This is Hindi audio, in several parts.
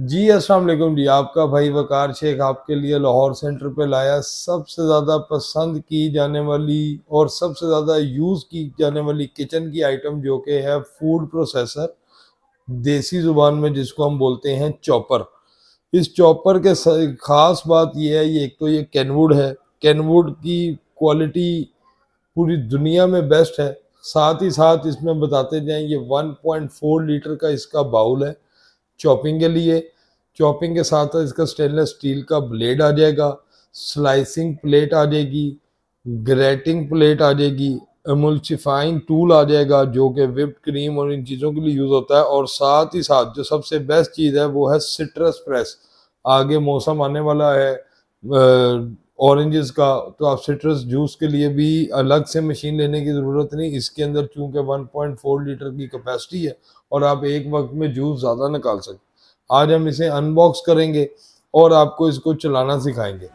जी अस्सलाम वालेकुम जी आपका भाई वकार शेख आपके लिए लाहौर सेंटर पे लाया सबसे ज़्यादा पसंद की जाने वाली और सबसे ज़्यादा यूज़ की जाने वाली किचन की आइटम जो कि है फूड प्रोसेसर देसी ज़ुबान में जिसको हम बोलते हैं चॉपर इस चॉपर के ख़ास बात यह है ये एक तो ये कैनवुड है कैनवुड की क्वालिटी पूरी दुनिया में बेस्ट है साथ ही साथ इसमें बताते जाएँ ये 1.4 लीटर का इसका बाउल है चॉपिंग के लिए चॉपिंग के साथ साथ इसका स्टेनलेस स्टील का ब्लेड आ जाएगा स्लाइसिंग प्लेट आ जाएगी ग्रेटिंग प्लेट आ जाएगी एमुलसीफाइंग टूल आ जाएगा जो कि विप्ड क्रीम और इन चीज़ों के लिए यूज़ होता है और साथ ही साथ जो सबसे बेस्ट चीज़ है वो है सिट्रस प्रेस आगे मौसम आने वाला है ऑरेंजेस का तो आप सिट्रस जूस के लिए भी अलग से मशीन लेने की ज़रूरत नहीं इसके अंदर चूंकि 1.4 लीटर की कैपेसिटी है और आप एक वक्त में जूस ज़्यादा निकाल सकते आज हम इसे अनबॉक्स करेंगे और आपको इसको चलाना सिखाएंगे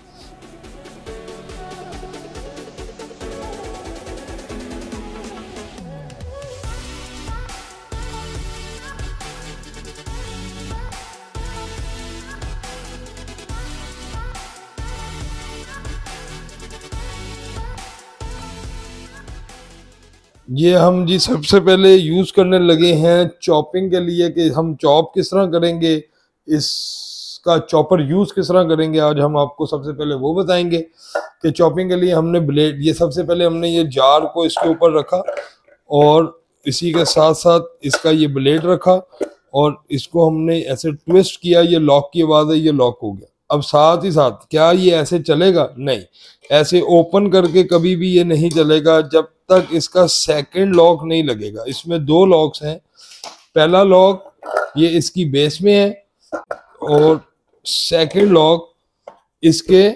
ये हम जी सबसे पहले यूज़ करने लगे हैं चॉपिंग के लिए कि हम चॉप किस तरह करेंगे इसका चॉपर यूज़ किस तरह करेंगे आज हम आपको सबसे पहले वो बताएंगे कि चॉपिंग के लिए हमने ब्लेड ये सबसे पहले हमने ये जार को इसके ऊपर रखा और इसी के साथ साथ इसका ये ब्लेड रखा और इसको हमने ऐसे ट्विस्ट किया ये लॉक की आवाज़ है ये लॉक हो गया अब साथ ही साथ क्या ये ऐसे चलेगा नहीं ऐसे ओपन करके कभी भी ये नहीं चलेगा जब तक इसका सेकंड लॉक नहीं लगेगा इसमें दो लॉक्स हैं पहला लॉक ये इसकी बेस में है और सेकंड लॉक इसके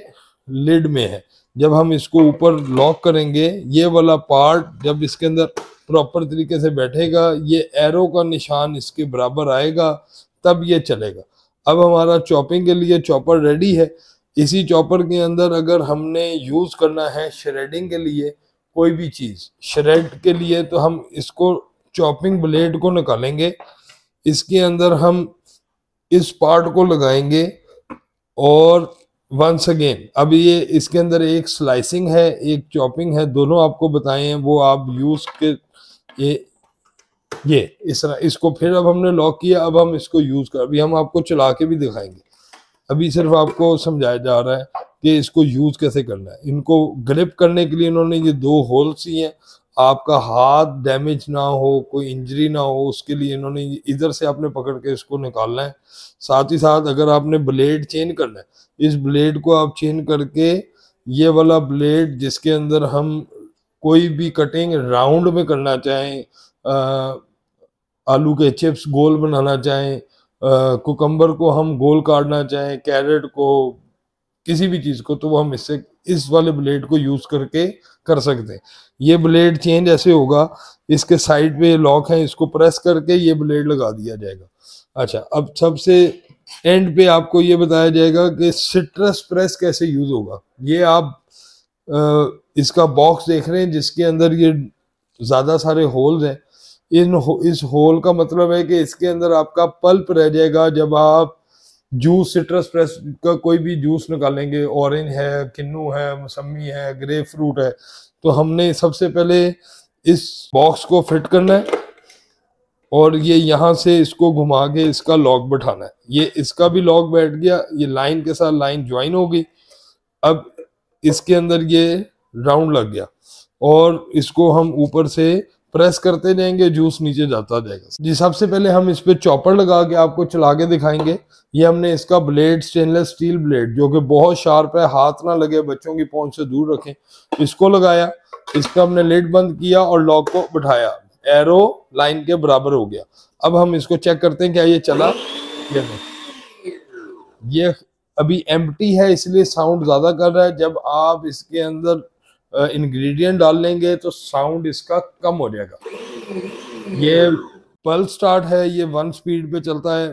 लिड में है जब हम इसको ऊपर लॉक करेंगे ये वाला पार्ट जब इसके अंदर प्रॉपर तरीके से बैठेगा ये एरो का निशान इसके बराबर आएगा तब ये चलेगा अब हमारा चॉपिंग के लिए चॉपर रेडी है इसी चॉपर के अंदर अगर हमने यूज़ करना है श्रेडिंग के लिए कोई भी चीज़ श्रेड के लिए तो हम इसको चॉपिंग ब्लेड को निकालेंगे इसके अंदर हम इस पार्ट को लगाएंगे और वंस अगेन अब ये इसके अंदर एक स्लाइसिंग है एक चॉपिंग है दोनों आपको बताएं वो आप यूज़ के ये ये इस इसको फिर अब हमने लॉक किया अब हम इसको यूज़ कर अभी हम आपको चला के भी दिखाएंगे अभी सिर्फ आपको समझाया जा रहा है कि इसको यूज़ कैसे करना है इनको ग्रिप करने के लिए इन्होंने ये दो होल्स ही हैं आपका हाथ डैमेज ना हो कोई इंजरी ना हो उसके लिए इन्होंने इधर से आपने पकड़ के इसको निकालना है साथ ही साथ अगर आपने ब्लेड चेंज करना है इस ब्लेड को आप चेंज करके ये वाला ब्लेड जिसके अंदर हम कोई भी कटिंग राउंड में करना चाहें आलू के चिप्स गोल बनाना चाहें कोकम्बर को हम गोल काटना चाहें कैरेट को किसी भी चीज़ को तो वो हम इससे इस वाले ब्लेड को यूज़ करके कर सकते हैं ये ब्लेड चेंज ऐसे होगा इसके साइड पे लॉक है इसको प्रेस करके ये ब्लेड लगा दिया जाएगा अच्छा अब सबसे एंड पे आपको ये बताया जाएगा कि सिट्रस प्रेस कैसे यूज़ होगा ये आप इसका बॉक्स देख रहे हैं जिसके अंदर ये ज़्यादा सारे होल्स हैं इन हो, इस होल का मतलब है कि इसके अंदर आपका पल्प रह जाएगा जब आप जूस सिट्रस प्रेस का कोई भी जूस निकालेंगे ऑरेंज है किन्नू है मौसमी है ग्रे फ्रूट है तो हमने सबसे पहले इस बॉक्स को फिट करना है और ये यहाँ से इसको घुमा के इसका लॉक बैठाना है ये इसका भी लॉक बैठ गया ये लाइन के साथ लाइन ज्वाइन हो गई अब इसके अंदर ये राउंड लग गया और इसको हम ऊपर से प्रेस करते जाएंगे जूस नीचे जाता जाएगा जी सबसे पहले हम इस पे चॉपर लगा के आपको चला के दिखाएंगे ये हमने इसका ब्लेड स्टेनलेस स्टील ब्लेड जो कि बहुत शार्प है हाथ ना लगे बच्चों की पहुंच से दूर रखें इसको लगाया इसका हमने लेट बंद किया और लॉक को बैठाया एरो लाइन के बराबर हो गया अब हम इसको चेक करते हैं क्या ये चला या नहीं ये अभी एम्प्टी है इसलिए साउंड ज़्यादा कर रहा है जब आप इसके अंदर इंग्रेडिएंट डाल लेंगे तो साउंड इसका कम हो जाएगा ये पल स्टार्ट है ये वन स्पीड पे चलता है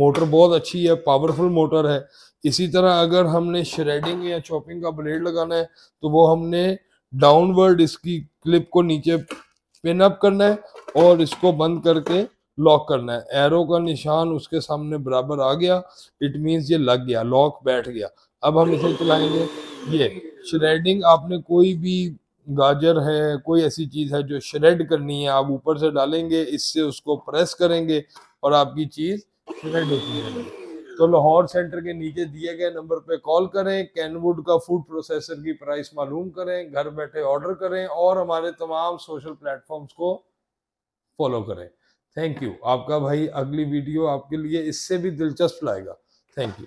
मोटर बहुत अच्छी है पावरफुल मोटर है इसी तरह अगर हमने श्रेडिंग या चॉपिंग का ब्लेड लगाना है तो वो हमने डाउनवर्ड इसकी क्लिप को नीचे पिन अप करना है और इसको बंद करके लॉक करना है एरो का निशान उसके सामने बराबर आ गया इट मीन्स ये लग गया लॉक बैठ गया अब हम इसे चलाएंगे ये श्रेडिंग आपने कोई भी गाजर है कोई ऐसी चीज़ है जो श्रेड करनी है आप ऊपर से डालेंगे इससे उसको प्रेस करेंगे और आपकी चीज़ श्रेड होती है तो लाहौर सेंटर के नीचे दिए गए नंबर पे कॉल करें कैनवुड का फूड प्रोसेसर की प्राइस मालूम करें घर बैठे ऑर्डर करें और हमारे तमाम सोशल प्लेटफॉर्म्स को फॉलो करें थैंक यू आपका भाई अगली वीडियो आपके लिए इससे भी दिलचस्प लाएगा थैंक यू